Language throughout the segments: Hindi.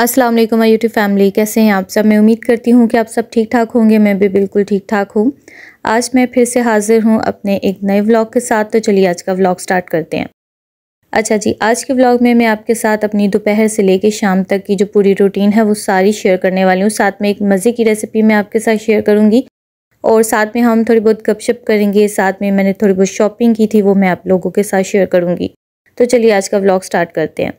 अस्सलाम वालेकुम माय यूट्यूब फैमिली कैसे हैं आप सब मैं उम्मीद करती हूँ कि आप सब ठीक ठाक होंगे मैं भी बिल्कुल ठीक ठाक हूँ आज मैं फिर से हाज़िर हूँ अपने एक नए व्लॉग के साथ तो चलिए आज का व्लॉग स्टार्ट करते हैं अच्छा जी आज के व्लॉग में मैं आपके साथ अपनी दोपहर से लेकर शाम तक की जो पूरी रूटीन है वो सारी शेयर करने वाली हूँ साथ में एक मज़े की रेसिपी मैं आपके साथ शेयर करूँगी और साथ में हम थोड़ी बहुत गपशप करेंगे साथ में मैंने थोड़ी बहुत शॉपिंग की थी वो मैं आप लोगों के साथ शेयर करूँगी तो चलिए आज का व्लॉग स्टार्ट करते हैं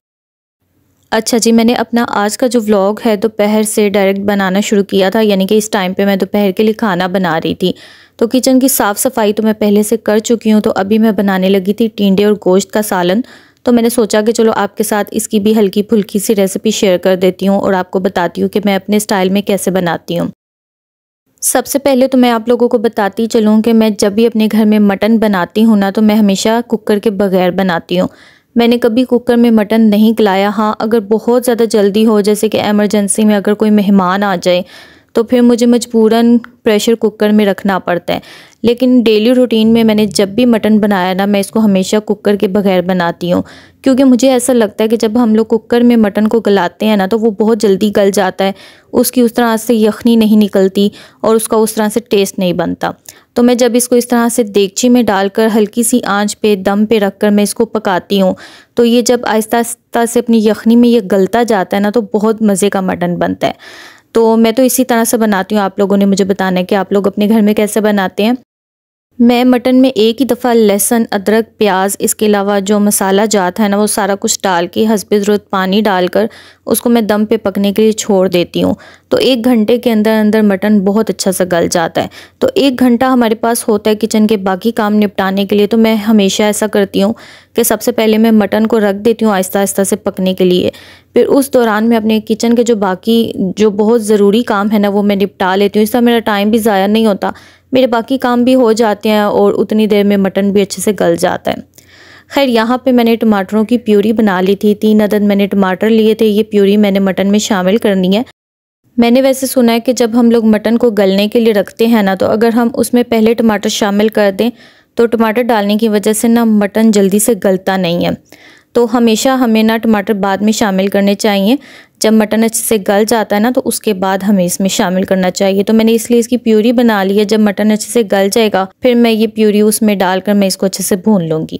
अच्छा जी मैंने अपना आज का जो व्लॉग है दोपहर से डायरेक्ट बनाना शुरू किया था यानी कि इस टाइम पे मैं दोपहर के लिए खाना बना रही थी तो किचन की साफ़ सफाई तो मैं पहले से कर चुकी हूँ तो अभी मैं बनाने लगी थी टिंडे और गोश्त का सालन तो मैंने सोचा कि चलो आपके साथ इसकी भी हल्की फुल्की सी रेसिपी शेयर कर देती हूँ और आपको बताती हूँ कि मैं अपने स्टाइल में कैसे बनाती हूँ सबसे पहले तो मैं आप लोगों को बताती चलूँ कि मैं जब भी अपने घर में मटन बनाती हूँ ना तो मैं हमेशा कुकर के बगैर बनाती हूँ मैंने कभी कुकर में मटन नहीं खिलाया हाँ अगर बहुत ज़्यादा जल्दी हो जैसे कि एमरजेंसी में अगर कोई मेहमान आ जाए तो फिर मुझे मजबूरन प्रेशर कुकर में रखना पड़ता है लेकिन डेली रूटीन में मैंने जब भी मटन बनाया ना मैं इसको हमेशा कुकर के बगैर बनाती हूँ क्योंकि मुझे ऐसा लगता है कि जब हम लोग कुकर में मटन को गलाते हैं ना तो वो बहुत जल्दी गल जाता है उसकी उस तरह से यखनी नहीं निकलती और उसका उस तरह से टेस्ट नहीं बनता तो मैं जब इसको इस तरह से देगची में डालकर हल्की सी आंच पे दम पे रख कर मैं इसको पकाती हूँ तो ये जब आहिस्ता आहिस्ता से अपनी यखनी में ये गलता जाता है ना तो बहुत मज़े का मटन बनता है तो मैं तो इसी तरह से बनाती हूँ आप लोगों ने मुझे बताना है कि आप लोग अपने घर में कैसे बनाते हैं मैं मटन में एक ही दफ़ा लहसुन अदरक प्याज इसके अलावा जो मसाला जाता है ना वो सारा कुछ डाल के हंसब ज़रूरत पानी डालकर उसको मैं दम पे पकने के लिए छोड़ देती हूँ तो एक घंटे के अंदर अंदर मटन बहुत अच्छा सा गल जाता है तो एक घंटा हमारे पास होता है किचन के बाकी काम निपटाने के लिए तो मैं हमेशा ऐसा करती हूँ कि सबसे पहले मैं मटन को रख देती हूँ आहिस्ता आहिस्ता से पकने के लिए फिर उस दौरान मैं अपने किचन के जो बाकी जो बहुत ज़रूरी काम है ना वो मैं निपटा लेती हूँ इससे मेरा टाइम भी ज़ाया नहीं होता मेरे बाकी काम भी हो जाते हैं और उतनी देर में मटन भी अच्छे से गल जाता है खैर यहाँ पे मैंने टमाटरों की प्यूरी बना ली थी तीन अदद मैंने टमाटर लिए थे ये प्यूरी मैंने मटन में शामिल करनी है मैंने वैसे सुना है कि जब हम लोग मटन को गलने के लिए रखते हैं ना तो अगर हम उसमें पहले टमाटर शामिल कर दें तो टमाटर डालने की वजह से ना मटन जल्दी से गलता नहीं है तो हमेशा हमें ना टमाटर बाद में शामिल करने चाहिए जब मटन अच्छे से गल जाता है ना तो उसके बाद हमें इसमें शामिल करना चाहिए तो मैंने इसलिए इसकी प्यूरी बना ली है जब मटन अच्छे से गल जाएगा फिर मैं ये प्यूरी उसमें डालकर मैं इसको अच्छे से भून लूँगी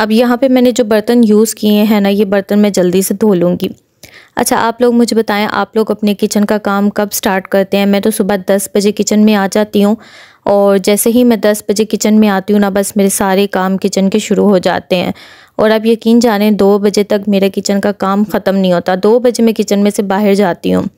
अब यहाँ पे मैंने जो बर्तन यूज़ किए हैं ना ये बर्तन मैं जल्दी से धो लूँगी अच्छा आप लोग मुझे बताएं आप लोग अपने किचन का काम कब स्टार्ट करते हैं मैं तो सुबह दस बजे किचन में आ जाती हूँ और जैसे ही मैं दस बजे किचन में आती हूँ ना बस मेरे सारे काम किचन के शुरू हो जाते हैं और आप यकीन जाने दो बजे तक मेरा किचन का काम ख़त्म नहीं होता दो बजे मैं किचन में से बाहर जाती हूँ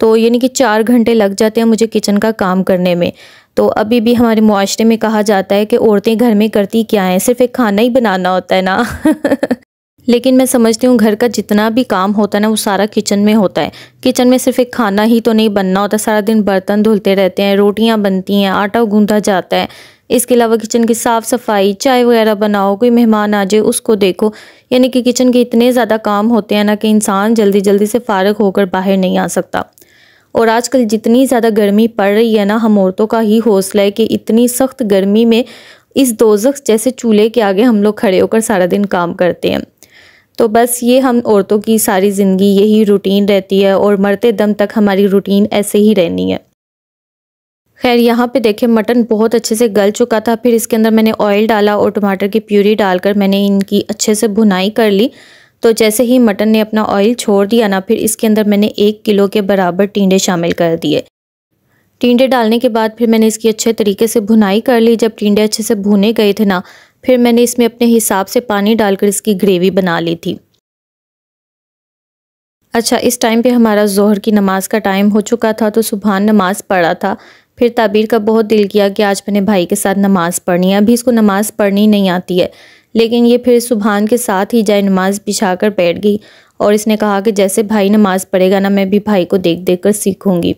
तो यानी कि चार घंटे लग जाते हैं मुझे किचन का काम करने में तो अभी भी हमारे माशरे में कहा जाता है कि औरतें घर में करती क्या हैं सिर्फ एक खाना ही बनाना होता है ना लेकिन मैं समझती हूँ घर का जितना भी काम होता है ना वो सारा किचन में होता है किचन में सिर्फ एक खाना ही तो नहीं बनना होता सारा दिन बर्तन धुलते रहते हैं रोटियाँ बनती हैं आटा गूंधा जाता है इसके अलावा किचन की साफ़ सफाई चाय वगैरह बनाओ कोई मेहमान आ जाए उसको देखो यानी कि किचन के इतने ज़्यादा काम होते हैं ना कि इंसान जल्दी जल्दी से फारग होकर बाहर नहीं आ सकता और आजकल जितनी ज़्यादा गर्मी पड़ रही है ना हम औरतों का ही हौसला है कि इतनी सख्त गर्मी में इस दोजख जैसे चूल्हे के आगे हम लोग खड़े होकर सारा दिन काम करते हैं तो बस ये हम औरतों की सारी ज़िंदगी यही रूटीन रहती है और मरते दम तक हमारी रूटीन ऐसे ही रहनी है खैर यहाँ पे देखें मटन बहुत अच्छे से गल चुका था फिर इसके अंदर मैंने ऑयल डाला और टमाटर की प्यूरी डालकर मैंने इनकी अच्छे से भुनाई कर ली तो जैसे ही मटन ने अपना ऑयल छोड़ दिया ना फिर इसके अंदर मैंने एक किलो के बराबर टीडे शामिल कर दिए टीडे डालने के बाद फिर मैंने इसकी अच्छे तरीके से भुनाई कर ली जब टीडे अच्छे से भुने गए थे ना फिर मैंने इसमें अपने हिसाब से पानी डालकर इसकी ग्रेवी बना ली थी अच्छा इस टाइम पे हमारा जोहर की नमाज़ का टाइम हो चुका था तो सुबहान नमाज़ पढ़ा था फिर ताबीर का बहुत दिल किया कि आज मैंने भाई के साथ नमाज़ पढ़नी है अभी इसको नमाज़ पढ़नी नहीं आती है लेकिन ये फिर सुबहान के साथ ही जाए नमाज़ बिछा कर बैठ गई और इसने कहा कि जैसे भाई नमाज़ पढ़ेगा ना मैं भी भाई को देख देख कर सीखूँगी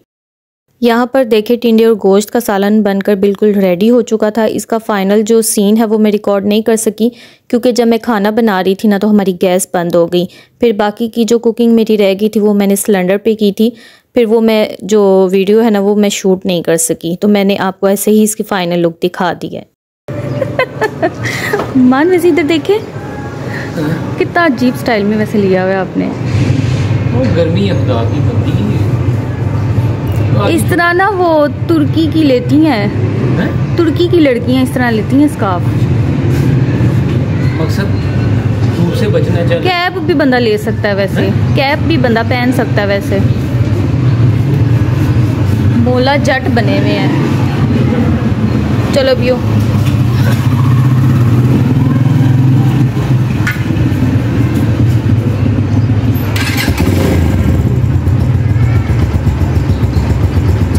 यहाँ पर देखे टिंडे और गोश्त का सालन बनकर बिल्कुल रेडी हो चुका था इसका फाइनल जो सीन है वो मैं रिकॉर्ड नहीं कर सकी क्योंकि जब मैं खाना बना रही थी ना तो हमारी गैस बंद हो गई फिर बाकी की जो कुकिंग मेरी रह गई थी वो मैंने सिलेंडर पे की थी फिर वो मैं जो वीडियो है ना वो मैं शूट नहीं कर सकी तो मैंने आपको ऐसे ही इसकी फ़ाइनल लुक दिखा दी है मान वैसे इधर देखे हाँ। कितना अजीब स्टाइल में वैसे लिया हुआ आपने गर्मी इस तरह ना वो तुर्की की लेती हैं है? तुर्की की लड़कियां इस तरह लेती हैं स्काफ मकसद धूप से बचना कैप भी बंदा ले सकता है वैसे है? कैप भी बंदा पहन सकता है वैसे मोला जट बने हुए हैं चलो भी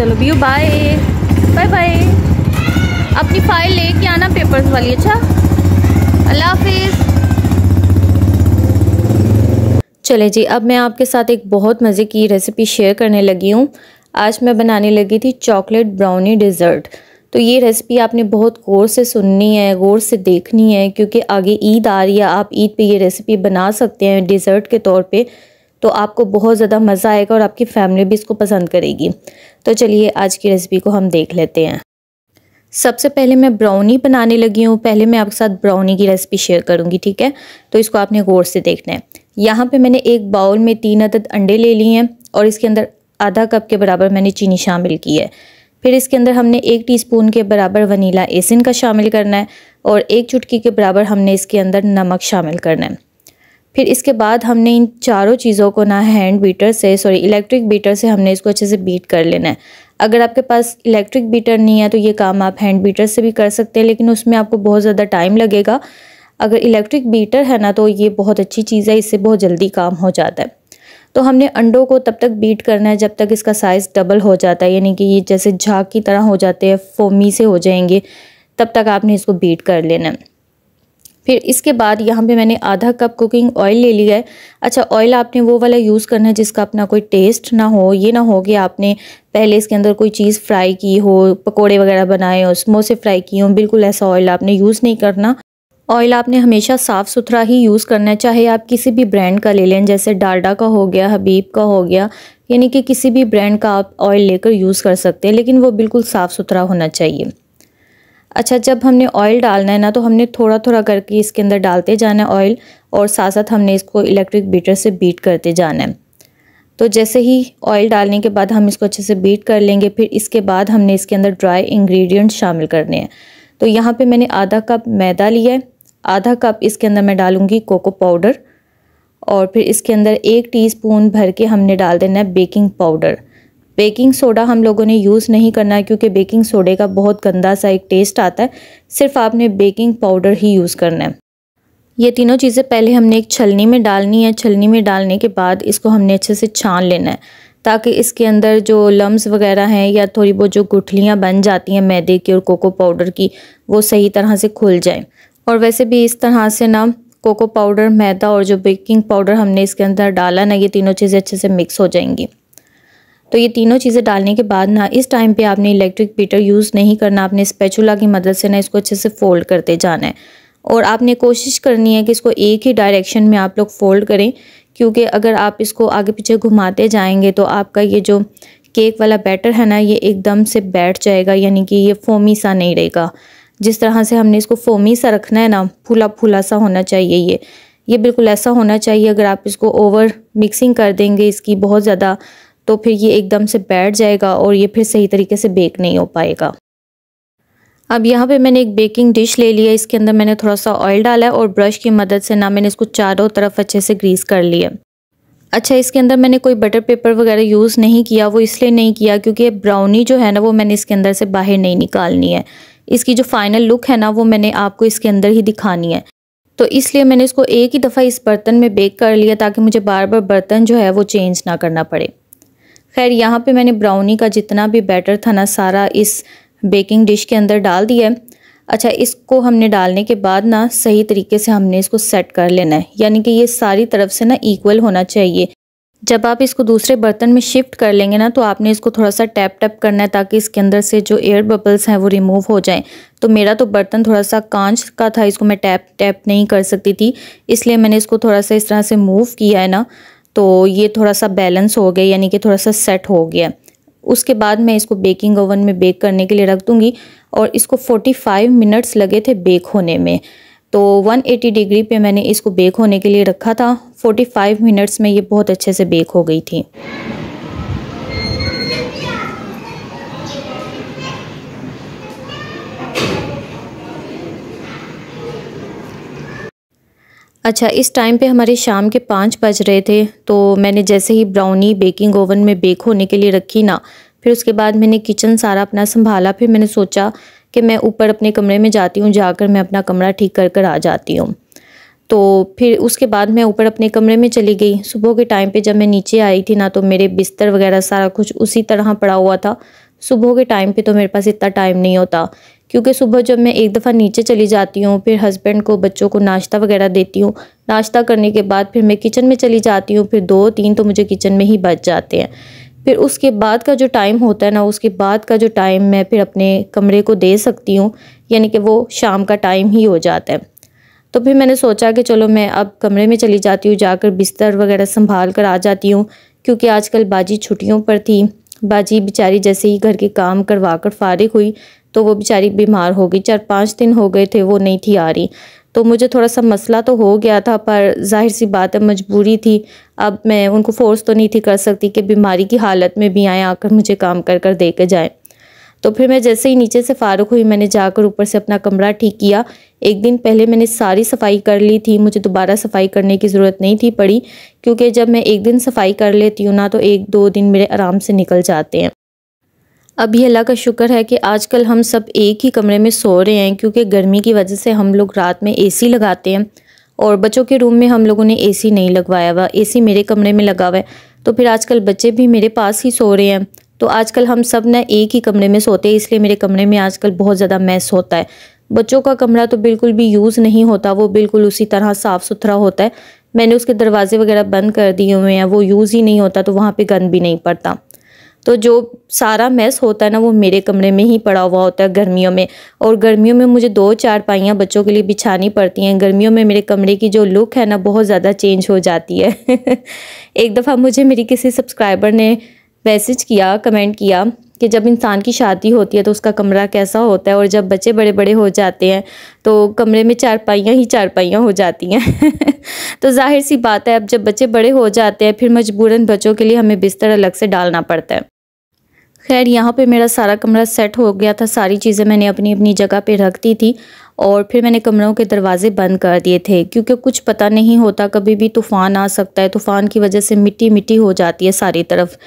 चलो भैया बाय बाय बाय अपनी फाइल लेके आना पेपर्स वाली अच्छा अल्लाह हाफिज़ चले जी अब मैं आपके साथ एक बहुत मज़े की रेसिपी शेयर करने लगी हूँ आज मैं बनाने लगी थी चॉकलेट ब्राउनी डिज़र्ट तो ये रेसिपी आपने बहुत गौर से सुननी है गौर से देखनी है क्योंकि आगे ईद आ रही है आप ईद पे ये रेसिपी बना सकते हैं डिज़र्ट के तौर पे तो आपको बहुत ज़्यादा मज़ा आएगा और आपकी फैमिली भी इसको पसंद करेगी तो चलिए आज की रेसिपी को हम देख लेते हैं सबसे पहले मैं ब्राउनी बनाने लगी हूँ पहले मैं आपके साथ ब्राउनी की रेसिपी शेयर करूँगी ठीक है तो इसको आपने गौर से देखना है यहाँ पे मैंने एक बाउल में तीन अदद अंडे ले लिए हैं और इसके अंदर आधा कप के बराबर मैंने चीनी शामिल की है फिर इसके अंदर हमने एक टीस्पून के बराबर वनीला एसिन का शामिल करना है और एक चुटकी के बराबर हमने इसके अंदर नमक शामिल करना है फिर इसके बाद हमने इन चारों चीज़ों को ना हैंड बीटर से सॉरी इलेक्ट्रिक बीटर से हमने इसको अच्छे से बीट कर लेना है अगर आपके पास इलेक्ट्रिक बीटर नहीं है तो ये काम आप हैंड बीटर से भी कर सकते हैं लेकिन उसमें आपको बहुत ज़्यादा टाइम लगेगा अगर इलेक्ट्रिक बीटर है ना तो ये बहुत अच्छी चीज़ है इससे बहुत जल्दी काम हो जाता है तो हमने अंडों को तब तक बीट करना है जब तक इसका साइज़ डबल हो जाता है यानी कि ये जैसे झाग की तरह हो जाते हैं फोमी से हो जाएंगे तब तक आपने इसको बीट कर लेना है फिर इसके बाद यहाँ पे मैंने आधा कप कुकिंग ऑयल ले लिया है अच्छा ऑयल आपने वो वाला यूज़ करना है जिसका अपना कोई टेस्ट ना हो ये ना हो कि आपने पहले इसके अंदर कोई चीज़ फ्राई की हो पकोड़े वगैरह बनाए हो समोसे फ्राई किए हो बिल्कुल ऐसा ऑयल आपने यूज़ नहीं करना ऑयल आपने हमेशा साफ़ सुथरा ही यूज़ करना है चाहे आप किसी भी ब्रांड का ले लें जैसे डालडा का हो गया हबीब का हो गया यानी कि किसी भी ब्रांड का आप ऑयल लेकर यूज़ कर सकते हैं लेकिन वो बिल्कुल साफ़ सुथरा होना चाहिए अच्छा जब हमने ऑयल डालना है ना तो हमने थोड़ा थोड़ा करके इसके अंदर डालते जाना है ऑयल और साथ साथ हमने इसको इलेक्ट्रिक बीटर से बीट करते जाना है तो जैसे ही ऑयल डालने के बाद हम इसको अच्छे से बीट कर लेंगे फिर इसके बाद हमने इसके अंदर ड्राई इंग्रेडिएंट शामिल करने हैं तो यहाँ पे मैंने आधा कप मैदा लिया है आधा कप इसके अंदर मैं डालूँगी कोको पाउडर और फिर इसके अंदर एक टीस्पून भर के हमने डाल देना है बेकिंग पाउडर बेकिंग सोडा हम लोगों ने यूज़ नहीं करना है क्योंकि बेकिंग सोडे का बहुत गंदा सा एक टेस्ट आता है सिर्फ आपने बेकिंग पाउडर ही यूज़ करना है ये तीनों चीज़ें पहले हमने एक छलनी में डालनी है छलनी में डालने के बाद इसको हमने अच्छे से छान लेना है ताकि इसके अंदर जो लम्स वगैरह हैं या थोड़ी बहुत जो गुठलियाँ बन जाती हैं मैदे की और कोको पाउडर की वो सही तरह से खुल जाए और वैसे भी इस तरह से ना कोको पाउडर मैदा और जो बेकिंग पाउडर हमने इसके अंदर डाला ना ये तीनों चीज़ें अच्छे से मिक्स हो जाएंगी तो ये तीनों चीज़ें डालने के बाद ना इस टाइम पे आपने इलेक्ट्रिक बीटर यूज़ नहीं करना आपने स्पेचुला की मदद से ना इसको अच्छे से फोल्ड करते जाना है और आपने कोशिश करनी है कि इसको एक ही डायरेक्शन में आप लोग फोल्ड करें क्योंकि अगर आप इसको आगे पीछे घुमाते जाएंगे तो आपका ये जो केक वाला बैटर है ना ये एकदम से बैठ जाएगा यानी कि ये फोमी सा नहीं रहेगा जिस तरह से हमने इसको फोमी सा रखना है ना फूला फूला सा होना चाहिए ये ये बिल्कुल ऐसा होना चाहिए अगर आप इसको ओवर मिक्सिंग कर देंगे इसकी बहुत ज़्यादा तो फिर ये एकदम से बैठ जाएगा और ये फिर सही तरीके से बेक नहीं हो पाएगा अब यहाँ पे मैंने एक बेकिंग डिश ले लिया इसके अंदर मैंने थोड़ा सा ऑयल डाला है और ब्रश की मदद से ना मैंने इसको चारों तरफ अच्छे से ग्रीस कर लिया अच्छा इसके अंदर मैंने कोई बटर पेपर वगैरह यूज़ नहीं किया वो इसलिए नहीं किया क्योंकि ब्राउनी जो है ना वो मैंने इसके अंदर से बाहर नहीं निकालनी है इसकी जो फाइनल लुक है ना वो मैंने आपको इसके अंदर ही दिखानी है तो इसलिए मैंने इसको एक ही दफ़ा इस बर्तन में बेक कर लिया ताकि मुझे बार बार बर्तन जो है वो चेंज ना करना पड़े खैर यहाँ पे मैंने ब्राउनी का जितना भी बैटर था ना सारा इस बेकिंग डिश के अंदर डाल दिया है अच्छा इसको हमने डालने के बाद ना सही तरीके से हमने इसको सेट कर लेना है यानी कि ये सारी तरफ से ना इक्वल होना चाहिए जब आप इसको दूसरे बर्तन में शिफ्ट कर लेंगे ना तो आपने इसको थोड़ा सा टैप टैप करना है ताकि इसके अंदर से जो एयर बबल्स हैं वो रिमूव हो जाएं तो मेरा तो बर्तन थोड़ा सा कांच का था इसको मैं टैप टैप नहीं कर सकती थी इसलिए मैंने इसको थोड़ा सा इस तरह से मूव किया है ना तो ये थोड़ा सा बैलेंस हो गया यानी कि थोड़ा सा सेट हो गया उसके बाद मैं इसको बेकिंग ओवन में बेक करने के लिए रख दूँगी और इसको 45 मिनट्स लगे थे बेक होने में तो 180 डिग्री पे मैंने इसको बेक होने के लिए रखा था 45 मिनट्स में ये बहुत अच्छे से बेक हो गई थी अच्छा इस टाइम पे हमारे शाम के पाँच बज रहे थे तो मैंने जैसे ही ब्राउनी बेकिंग ओवन में बेक होने के लिए रखी ना फिर उसके बाद मैंने किचन सारा अपना संभाला फिर मैंने सोचा कि मैं ऊपर अपने कमरे में जाती हूँ जाकर मैं अपना कमरा ठीक कर कर आ जाती हूँ तो फिर उसके बाद मैं ऊपर अपने कमरे में चली गई सुबह के टाइम पे जब मैं नीचे आई थी ना तो मेरे बिस्तर वगैरह सारा कुछ उसी तरह पड़ा हुआ था सुबह के टाइम पे तो मेरे पास इतना टाइम नहीं होता क्योंकि सुबह जब मैं एक दफ़ा नीचे चली जाती हूँ फिर हस्बैंड को बच्चों को नाश्ता वगैरह देती हूँ नाश्ता करने के बाद फिर मैं किचन में चली जाती हूँ फिर दो तीन तो मुझे किचन में ही बच जाते हैं फिर उसके बाद का जो टाइम होता है ना उसके बाद का जो टाइम मैं फिर अपने कमरे को दे सकती हूँ यानी कि वो शाम का टाइम ही हो जाता है तो फिर मैंने सोचा कि चलो मैं अब कमरे में चली जाती हूँ जाकर बिस्तर वगैरह संभाल कर आ जाती हूँ क्योंकि आजकल बाजी छुट्टियों पर थी बाजी बेचारी जैसे ही घर के काम करवा कर फारिग हुई तो वो बेचारी बीमार हो गई चार पाँच दिन हो गए थे वो नहीं थी आ रही तो मुझे थोड़ा सा मसला तो हो गया था पर जाहिर सी बात है मजबूरी थी अब मैं उनको फोर्स तो नहीं थी कर सकती कि बीमारी की हालत में भी आएँ आकर मुझे काम कर कर दे के जाएँ तो फिर मैं जैसे ही नीचे से फ़ारुक हुई मैंने जाकर ऊपर से अपना कमरा ठीक किया एक दिन पहले मैंने सारी सफाई कर ली थी मुझे दोबारा सफाई करने की ज़रूरत नहीं थी पड़ी क्योंकि जब मैं एक दिन सफाई कर लेती हूँ ना तो एक दो दिन मेरे आराम से निकल जाते हैं अभी अल्लाह का शुक्र है कि आजकल हम सब एक ही कमरे में सो रहे हैं क्योंकि गर्मी की वजह से हम लोग रात में एसी लगाते हैं और बच्चों के रूम में हम लोगों ने एसी नहीं लगवाया हुआ एसी मेरे कमरे में लगा हुआ है तो फिर आजकल बच्चे भी मेरे पास ही सो रहे हैं तो आजकल हम सब ना एक ही कमरे में सोते हैं इसलिए मेरे कमरे में आजकल बहुत ज़्यादा मैस होता है बच्चों का कमरा तो बिल्कुल भी यूज़ नहीं होता वो बिल्कुल उसी तरह साफ़ सुथरा होता है मैंने उसके दरवाजे वगैरह बंद कर दिए हुए हैं वो यूज़ ही नहीं होता तो वहाँ पर गंद भी नहीं पड़ता तो जो सारा मैस होता है ना वो मेरे कमरे में ही पड़ा हुआ होता है गर्मियों में और गर्मियों में मुझे दो चार पाइयाँ बच्चों के लिए बिछानी पड़ती हैं गर्मियों में मेरे कमरे की जो लुक है ना बहुत ज़्यादा चेंज हो जाती है एक दफ़ा मुझे मेरी किसी सब्सक्राइबर ने मैसेज किया कमेंट किया कि जब इंसान की शादी होती है तो उसका कमरा कैसा होता है और जब बच्चे बड़े बड़े हो जाते हैं तो कमरे में चारपाइयाँ ही चारपाइयाँ हो जाती हैं तो जाहिर सी बात है अब जब बच्चे बड़े हो जाते हैं फिर मजबूरन बच्चों के लिए हमें बिस्तर अलग से डालना पड़ता है खैर यहाँ पे मेरा सारा कमरा सेट हो गया था सारी चीज़ें मैंने अपनी अपनी जगह पे रख दी थी और फिर मैंने कमरों के दरवाजे बंद कर दिए थे क्योंकि कुछ पता नहीं होता कभी भी तूफ़ान आ सकता है तूफ़ान की वजह से मिट्टी मिट्टी हो जाती है सारी तरफ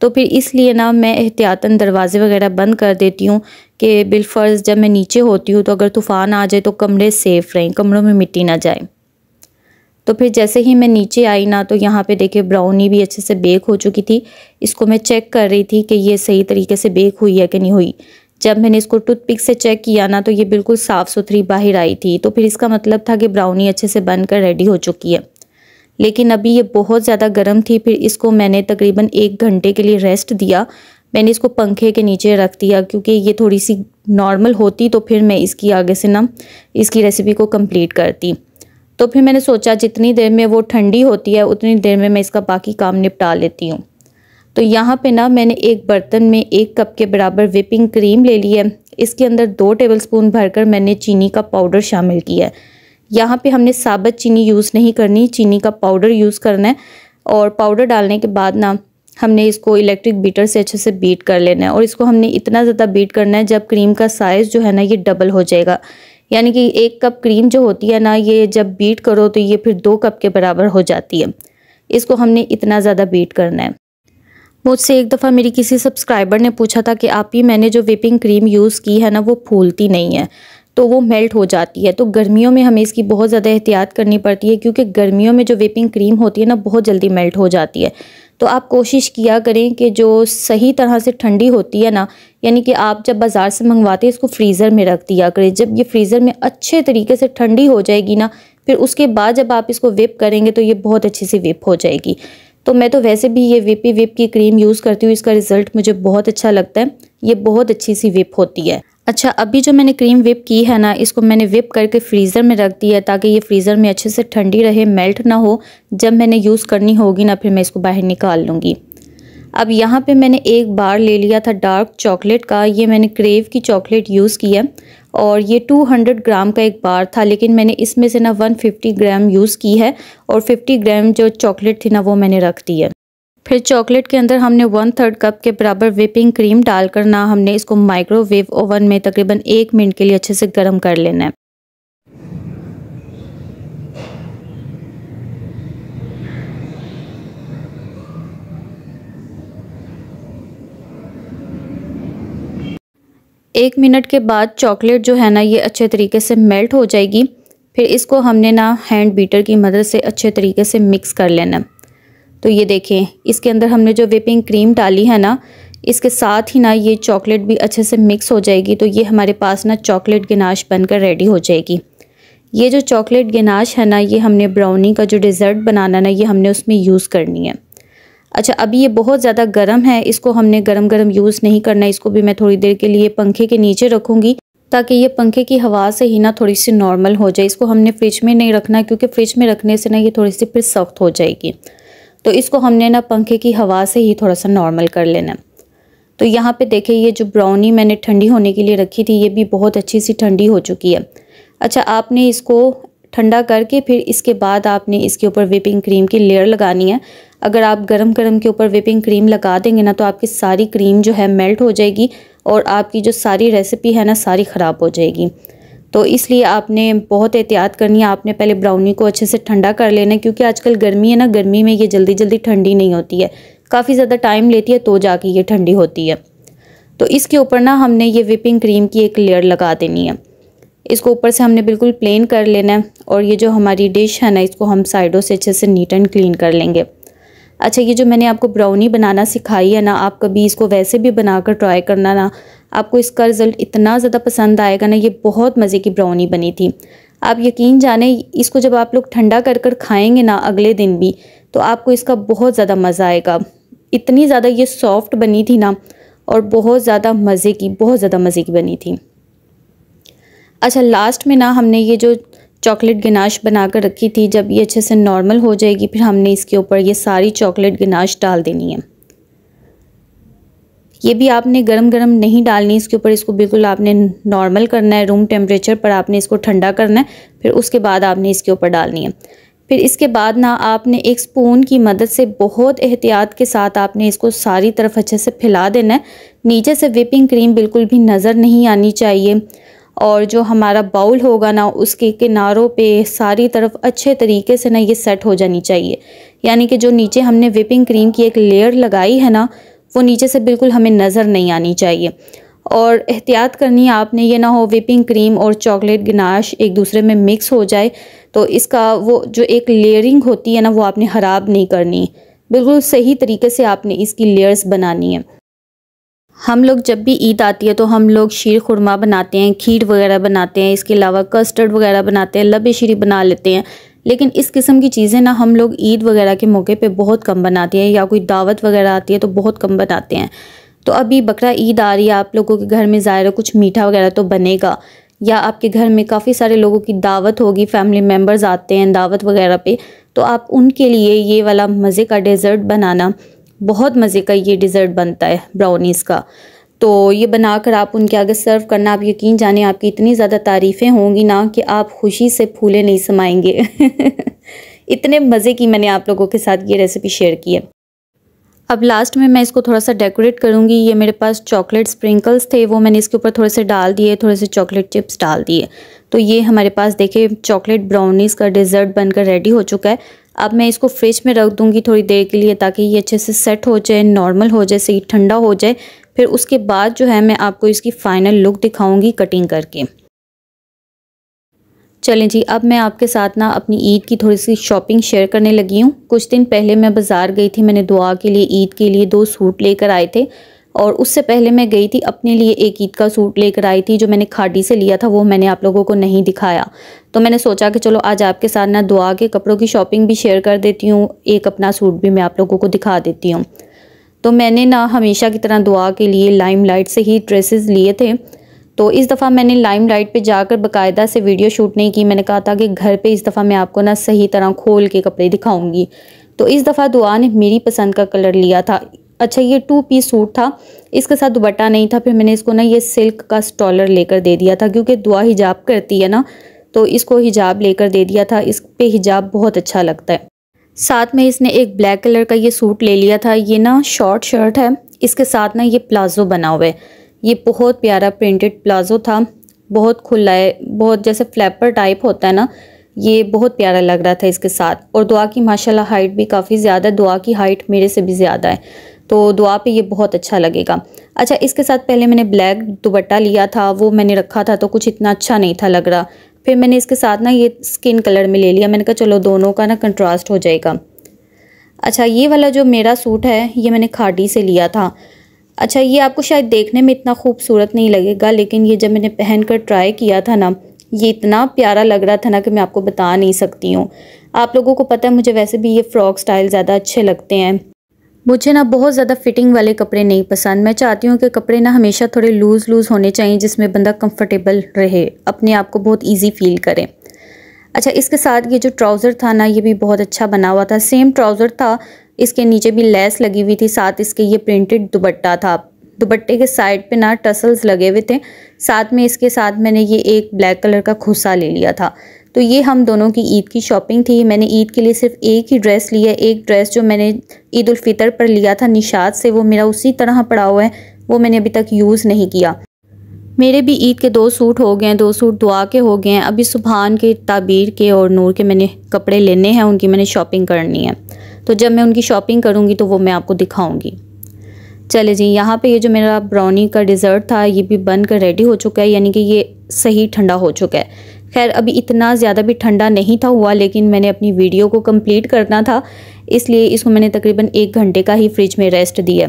तो फिर इसलिए ना मैं एहतियातन दरवाज़े वगैरह बंद कर देती हूँ कि बिलफर्ज़ जब मैं नीचे होती हूँ तो अगर तूफ़ान आ जाए तो कमरे सेफ़ रहें कमरों में मिट्टी ना जाए तो फिर जैसे ही मैं नीचे आई ना तो यहाँ पे देखिए ब्राउनी भी अच्छे से बेक हो चुकी थी इसको मैं चेक कर रही थी कि ये सही तरीके से बेक हुई है कि नहीं हुई जब मैंने इसको टूथपिक से चेक किया ना तो ये बिल्कुल साफ़ सुथरी बाहर आई थी तो फिर इसका मतलब था कि ब्राउनी अच्छे से बनकर रेडी हो चुकी है लेकिन अभी ये बहुत ज़्यादा गर्म थी फिर इसको मैंने तकरीबन एक घंटे के लिए रेस्ट दिया मैंने इसको पंखे के नीचे रख दिया क्योंकि ये थोड़ी सी नॉर्मल होती तो फिर मैं इसकी आगे से ना इसकी रेसिपी को कंप्लीट करती तो फिर मैंने सोचा जितनी देर में वो ठंडी होती है उतनी देर में मैं इसका बाकी काम निपटा लेती हूँ तो यहाँ पे ना मैंने एक बर्तन में एक कप के बराबर विपिंग क्रीम ले ली है इसके अंदर दो टेबलस्पून भरकर मैंने चीनी का पाउडर शामिल किया है यहाँ पे हमने साबत चीनी यूज़ नहीं करनी चीनी का पाउडर यूज़ करना है और पाउडर डालने के बाद ना हमने इसको इलेक्ट्रिक बीटर से अच्छे से बीट कर लेना है और इसको हमने इतना ज़्यादा बीट करना है जब क्रीम का साइज़ जो है ना ये डबल हो जाएगा यानी कि एक कप क्रीम जो होती है ना ये जब बीट करो तो ये फिर दो कप के बराबर हो जाती है इसको हमने इतना ज़्यादा बीट करना है मुझसे एक दफ़ा मेरी किसी सब्सक्राइबर ने पूछा था कि आप ही मैंने जो विपिंग क्रीम यूज़ की है ना वो फूलती नहीं है तो वो मेल्ट हो जाती है तो गर्मियों में हमें इसकी बहुत ज़्यादा एहतियात करनी पड़ती है क्योंकि गर्मियों में जो विपिंग क्रीम होती है ना बहुत जल्दी मेल्ट हो जाती है तो आप कोशिश किया करें कि जो सही तरह से ठंडी होती है ना यानी कि आप जब बाज़ार से मंगवाते हैं इसको फ्रीज़र में रख दिया करें जब ये फ्रीज़र में अच्छे तरीके से ठंडी हो जाएगी ना फिर उसके बाद जब आप इसको विप करेंगे तो ये बहुत अच्छे से विप हो जाएगी तो मैं तो वैसे भी ये विपी विप की क्रीम यूज़ करती हूँ इसका रिज़ल्ट मुझे बहुत अच्छा लगता है ये बहुत अच्छी सी विप होती है अच्छा अभी जो मैंने क्रीम विप की है ना इसको मैंने विप करके फ्रीज़र में रख दी है ताकि ये फ्रीज़र में अच्छे से ठंडी रहे मेल्ट ना हो जब मैंने यूज़ करनी होगी ना फिर मैं इसको बाहर निकाल लूँगी अब यहाँ पे मैंने एक बार ले लिया था डार्क चॉकलेट का ये मैंने क्रेव की चॉकलेट यूज़ की है और ये 200 ग्राम का एक बार था लेकिन मैंने इसमें से ना 150 ग्राम यूज़ की है और 50 ग्राम जो चॉकलेट थी ना वो मैंने रख दी है फिर चॉकलेट के अंदर हमने वन थर्ड कप के बराबर व्हिपिंग क्रीम डालकर ना हमने इसको माइक्रोवेव ओवन में तकरीबन एक मिनट के लिए अच्छे से गर्म कर लेना है एक मिनट के बाद चॉकलेट जो है ना ये अच्छे तरीके से मेल्ट हो जाएगी फिर इसको हमने ना हैंड बीटर की मदद से अच्छे तरीके से मिक्स कर लेना तो ये देखें इसके अंदर हमने जो विपिंग क्रीम डाली है ना इसके साथ ही ना ये चॉकलेट भी अच्छे से मिक्स हो जाएगी तो ये हमारे पास ना चॉकलेट गनाश बनकर रेडी हो जाएगी ये जो चॉकलेट गनाश है ना ये हमने ब्राउनी का जो डिज़र्ट बनाना ना ये हमने उसमें यूज़ करनी है अच्छा अभी ये बहुत ज़्यादा गर्म है इसको हमने गर्म गर्म यूज़ नहीं करना इसको भी मैं थोड़ी देर के लिए पंखे के नीचे रखूँगी ताकि ये पंखे की हवा से ही ना थोड़ी सी नॉर्मल हो जाए इसको हमने फ्रिज में नहीं रखना क्योंकि फ्रिज में रखने से ना ये थोड़ी सी फिर सख्त हो जाएगी तो इसको हमने ना पंखे की हवा से ही थोड़ा सा नॉर्मल कर लेना है तो यहाँ पे देखें ये जो ब्राउनी मैंने ठंडी होने के लिए रखी थी ये भी बहुत अच्छी सी ठंडी हो चुकी है अच्छा आपने इसको ठंडा करके फिर इसके बाद आपने इसके ऊपर विपिंग क्रीम की लेयर लगानी है अगर आप गरम गरम के ऊपर विपिंग क्रीम लगा देंगे ना तो आपकी सारी क्रीम जो है मेल्ट हो जाएगी और आपकी जो सारी रेसिपी है ना सारी ख़राब हो जाएगी तो इसलिए आपने बहुत एहतियात करनी है आपने पहले ब्राउनी को अच्छे से ठंडा कर लेना है क्योंकि आजकल गर्मी है ना गर्मी में ये जल्दी जल्दी ठंडी नहीं होती है काफ़ी ज़्यादा टाइम लेती है तो जाके ये ठंडी होती है तो इसके ऊपर ना हमने ये विपिंग क्रीम की एक लेयर लगा देनी है इसको ऊपर से हमने बिल्कुल प्लेन कर लेना है और ये जो हमारी डिश है ना इसको हम साइडों से अच्छे से नीट एंड क्लीन कर लेंगे अच्छा ये जो मैंने आपको ब्राउनी बनाना सिखाई है ना आप कभी इसको वैसे भी बनाकर ट्राई करना ना आपको इसका रिज़ल्ट इतना ज़्यादा पसंद आएगा ना ये बहुत मज़े की ब्राउनी बनी थी आप यकीन जाने इसको जब आप लोग ठंडा कर कर खाएँगे ना अगले दिन भी तो आपको इसका बहुत ज़्यादा मज़ा आएगा इतनी ज़्यादा ये सॉफ्ट बनी थी ना और बहुत ज़्यादा मज़े की बहुत ज़्यादा मज़े की बनी थी अच्छा लास्ट में ना हमने ये जो चॉकलेट गनाश बनाकर रखी थी जब ये अच्छे से नॉर्मल हो जाएगी फिर हमने इसके ऊपर ये सारी चॉकलेट गनाश डाल देनी है ये भी आपने गरम गरम नहीं डालनी इसके ऊपर इसको बिल्कुल आपने नॉर्मल करना है रूम टेम्परेचर पर आपने इसको ठंडा करना है फिर उसके बाद आपने इसके ऊपर डालनी है फिर इसके बाद ना आपने एक स्पून की मदद से बहुत एहतियात के साथ आपने इसको सारी तरफ अच्छे से फैला देना है नीचे से विपिंग क्रीम बिल्कुल भी नज़र नहीं आनी चाहिए और जो हमारा बाउल होगा ना उसके किनारों पे सारी तरफ अच्छे तरीके से ना ये सेट हो जानी चाहिए यानी कि जो नीचे हमने विपिंग क्रीम की एक लेयर लगाई है ना वो नीचे से बिल्कुल हमें नज़र नहीं आनी चाहिए और एहतियात करनी है आपने ये ना हो विपिंग क्रीम और चॉकलेट गनाश एक दूसरे में मिक्स हो जाए तो इसका वो जो एक लेयरिंग होती है ना वो आपने ख़राब नहीं करनी बिल्कुल सही तरीके से आपने इसकी लेयर्स बनानी है हम लोग जब भी ईद आती है तो हम लोग शीर खुरमा बनाते हैं खीर वगैरह बनाते हैं इसके अलावा कस्टर्ड वगैरह बनाते हैं लबे शीरी बना लेते हैं लेकिन इस किस्म की चीज़ें ना हम लोग ईद वगैरह के मौके पे बहुत कम बनाते हैं या कोई दावत वगैरह आती है तो बहुत कम बनाते हैं तो अभी बकरा ईद आ रही है आप लोगों के घर में ज़ाहिर कुछ मीठा वगैरह तो बनेगा या आपके घर में काफ़ी सारे लोगों की दावत होगी फैमिली मेम्बर्स आते हैं दावत वगैरह पे तो आप उनके लिए ये वाला मज़े का डेज़र्ट बनाना बहुत मज़े का ये डिज़र्ट बनता है ब्राउनीज़ का तो ये बनाकर आप उनके आगे सर्व करना आप यकीन जाने आपकी इतनी ज़्यादा तारीफ़ें होंगी ना कि आप खुशी से फूले नहीं समाएंगे इतने मज़े की मैंने आप लोगों के साथ ये रेसिपी शेयर की है अब लास्ट में मैं इसको थोड़ा सा डेकोरेट करूँगी ये मेरे पास चॉकलेट स्प्रिंकल्स थे वो मैंने इसके ऊपर थोड़े से डाल दिए थोड़े से चॉकलेट चिप्स डाल दिए तो ये हमारे पास देखे चॉकलेट ब्राउनीज़ का डिज़र्ट बनकर रेडी हो चुका है अब मैं इसको फ्रिज में रख दूंगी थोड़ी देर के लिए ताकि ये अच्छे से सेट हो जाए नॉर्मल हो जाए सही ठंडा हो जाए फिर उसके बाद जो है मैं आपको इसकी फ़ाइनल लुक दिखाऊंगी कटिंग करके चलें जी अब मैं आपके साथ ना अपनी ईद की थोड़ी सी शॉपिंग शेयर करने लगी हूँ कुछ दिन पहले मैं बाज़ार गई थी मैंने दुआ के लिए ईद के लिए दो सूट लेकर आए थे और उससे पहले मैं गई थी अपने लिए एक ईद का सूट लेकर आई थी जो मैंने खाटी से लिया था वो मैंने आप लोगों को नहीं दिखाया तो मैंने सोचा कि चलो आज आपके साथ ना दुआ के कपड़ों की शॉपिंग भी शेयर कर देती हूँ एक अपना सूट भी मैं आप लोगों को दिखा देती हूँ तो मैंने ना हमेशा की तरह दुआ के लिए लाइट से ही ड्रेसेस लिए थे तो इस दफ़ा मैंने लाइम लाइट पर जाकर बाकायदा से वीडियो शूट नहीं की मैंने कहा था कि घर पर इस दफ़ा मैं आपको ना सही तरह खोल के कपड़े दिखाऊँगी तो इस दफ़ा दुआ ने मेरी पसंद का कलर लिया था अच्छा ये टू पीस सूट था इसके साथ दुबट्टा नहीं था फिर मैंने इसको ना ये सिल्क का स्टॉलर लेकर दे दिया था क्योंकि दुआ हिजाब करती है ना तो इसको हिजाब लेकर दे दिया था इस पर हिजाब बहुत अच्छा लगता है साथ में इसने एक ब्लैक कलर का ये सूट ले लिया था ये ना शॉर्ट शर्ट है इसके साथ ना ये प्लाज़ो बना हुआ है ये बहुत प्यारा प्रिंटेड प्लाज़ो था बहुत खुला है बहुत जैसे फ्लैपर टाइप होता है ना ये बहुत प्यारा लग रहा था इसके साथ और दुआ की माशाल्लाह हाइट भी काफ़ी ज़्यादा दुआ की हाइट मेरे से भी ज़्यादा है तो दुआ पे ये बहुत अच्छा लगेगा अच्छा इसके साथ पहले मैंने ब्लैक दुपट्टा लिया था वो मैंने रखा था तो कुछ इतना अच्छा नहीं था लग रहा फिर मैंने इसके साथ ना ये स्किन कलर में ले लिया मैंने कहा चलो दोनों का ना कंट्रास्ट हो जाएगा अच्छा ये वाला जो मेरा सूट है ये मैंने खाटी से लिया था अच्छा ये आपको शायद देखने में इतना खूबसूरत नहीं लगेगा लेकिन ये जब मैंने पहन कर ट्राई किया था ना ये इतना प्यारा लग रहा था ना कि मैं आपको बता नहीं सकती हूँ आप लोगों को पता है मुझे वैसे भी ये फ़्रॉक स्टाइल ज़्यादा अच्छे लगते हैं मुझे ना बहुत ज़्यादा फिटिंग वाले कपड़े नहीं पसंद मैं चाहती हूँ कि कपड़े ना हमेशा थोड़े लूज़ लूज़ होने चाहिए जिसमें बंदा कंफर्टेबल रहे अपने आप को बहुत ईजी फील करे अच्छा इसके साथ ये जो ट्राउज़र था ना ये भी बहुत अच्छा बना हुआ था सेम ट्राउज़र था इसके नीचे भी लेस लगी हुई थी साथ इसके ये प्रिंटेड दुबट्टा था दुबट्टे के साइड पर ना टसल्स लगे हुए थे साथ में इसके साथ मैंने ये एक ब्लैक कलर का खुसा ले लिया था तो ये हम दोनों की ईद की शॉपिंग थी मैंने ईद के लिए सिर्फ एक ही ड्रेस लिया है एक ड्रेस जो मैंने ईद पर लिया था निशाद से वो मेरा उसी तरह पड़ा हुआ है वो मैंने अभी तक यूज़ नहीं किया मेरे भी ईद के दो सूट हो गए हैं दो सूट दुआ के हो गए हैं अभी सुबहान के ताबीर के और नूर के मैंने कपड़े लेने हैं उनकी मैंने शॉपिंग करनी है तो जब मैं उनकी शॉपिंग करूँगी तो वो मैं आपको दिखाऊँगी चले जी यहाँ पे ये जो मेरा ब्राउनी का डिज़र्ट था ये भी बन कर रेडी हो चुका है यानी कि ये सही ठंडा हो चुका है खैर अभी इतना ज़्यादा भी ठंडा नहीं था हुआ लेकिन मैंने अपनी वीडियो को कंप्लीट करना था इसलिए इसको मैंने तकरीबन एक घंटे का ही फ्रिज में रेस्ट दिया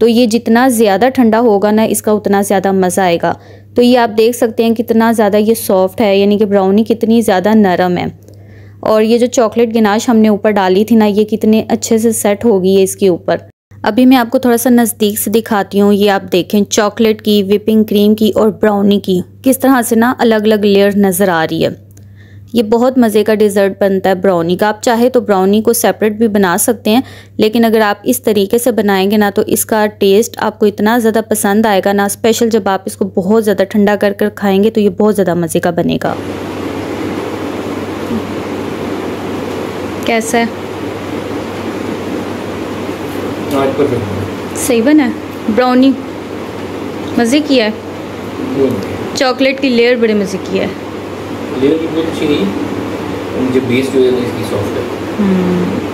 तो ये जितना ज़्यादा ठंडा होगा ना इसका उतना ज़्यादा मज़ा आएगा तो ये आप देख सकते हैं कितना ज़्यादा ये सॉफ्ट है यानी कि ब्राउनी कितनी ज़्यादा नरम है और ये जो चॉकलेट गिनाश हमने ऊपर डाली थी ना ये कितने अच्छे से सेट होगी है इसके ऊपर अभी मैं आपको थोड़ा सा नज़दीक से दिखाती हूँ ये आप देखें चॉकलेट की विपिंग क्रीम की और ब्राउनी की किस तरह से ना अलग अलग लेयर नज़र आ रही है ये बहुत मज़े का डिज़र्ट बनता है ब्राउनी का आप चाहे तो ब्राउनी को सेपरेट भी बना सकते हैं लेकिन अगर आप इस तरीके से बनाएंगे ना तो इसका टेस्ट आपको इतना ज़्यादा पसंद आएगा ना स्पेशल जब आप इसको बहुत ज़्यादा ठंडा कर कर खाएँगे तो ये बहुत ज़्यादा मज़े का बनेगा कैसा है सही बना है ब्राउनी मज़े किया है चॉकलेट की लेयर बड़े मज़े किया है लेयर बहुत तो अच्छी नहीं मुझे बेस जो है इसकी सॉफ्ट है हम्म।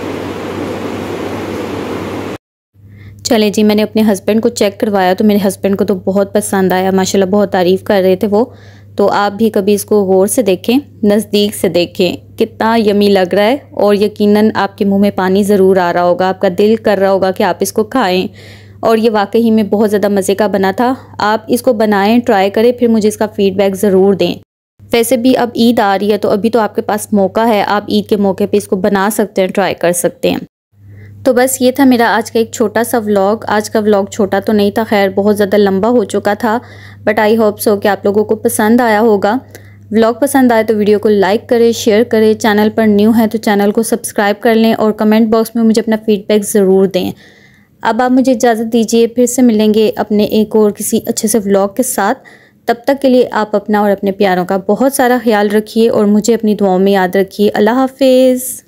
चले जी मैंने अपने हस्बैंड को चेक करवाया तो मेरे हस्बैंड को तो बहुत पसंद आया माशाल्लाह बहुत तारीफ़ कर रहे थे वो तो आप भी कभी इसको गौर से देखें नज़दीक से देखें कितना यमी लग रहा है और यकीनन आपके मुंह में पानी ज़रूर आ रहा होगा आपका दिल कर रहा होगा कि आप इसको खाएं और ये वाकई में बहुत ज़्यादा मज़े का बना था आप इसको बनाएं ट्राई करें फिर मुझे इसका फ़ीडबैक ज़रूर दें वैसे भी अब ईद आ रही है तो अभी तो आपके पास मौका है आप ईद के मौके पे इसको बना सकते हैं ट्राई कर सकते हैं तो बस ये था मेरा आज का एक छोटा सा व्लॉग आज का व्लॉग छोटा तो नहीं था खैर बहुत ज़्यादा लंबा हो चुका था बट आई होप सो कि आप लोगों को पसंद आया होगा व्लॉग पसंद आए तो वीडियो को लाइक करें शेयर करें चैनल पर न्यू है तो चैनल को सब्सक्राइब कर लें और कमेंट बॉक्स में मुझे अपना फ़ीडबैक ज़रूर दें अब आप मुझे इजाज़त दीजिए फिर से मिलेंगे अपने एक और किसी अच्छे से व्लॉग के साथ तब तक के लिए आप अपना और अपने प्यारों का बहुत सारा ख्याल रखिए और मुझे अपनी दुआओं में याद रखिए अल्लाह हाफिज़